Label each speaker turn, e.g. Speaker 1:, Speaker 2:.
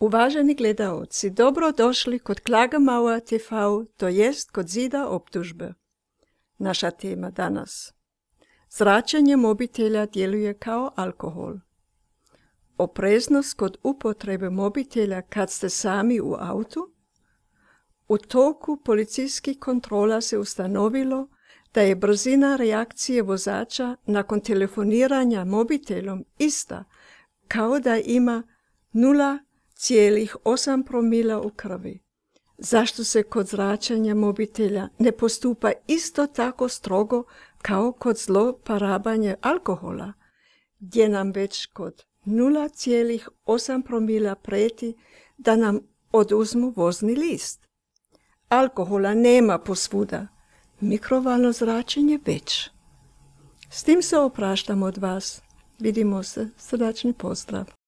Speaker 1: Uvaženi gledaoci, dobro došli kod Klagamaua TV, to jest kod zida optužbe. Naša tema danas. Zračenje mobitelja djeluje kao alkohol. Opreznost kod upotrebe mobitelja kad ste sami u autu. U toku policijskih kontrola se ustanovilo da je brzina reakcije vozača nakon telefoniranja mobitelom ista kao da ima nula. 0,8 promila u krvi. Zašto se kod zračenja mobitelja ne postupa isto tako strogo kao kod zloparabanje alkohola, gdje nam već kod 0,8 promila preti da nam oduzmu vozni list? Alkohola nema posvuda, mikrovalno zračenje već. S tim se opraštamo od vas. Vidimo se. Srdačni pozdrav.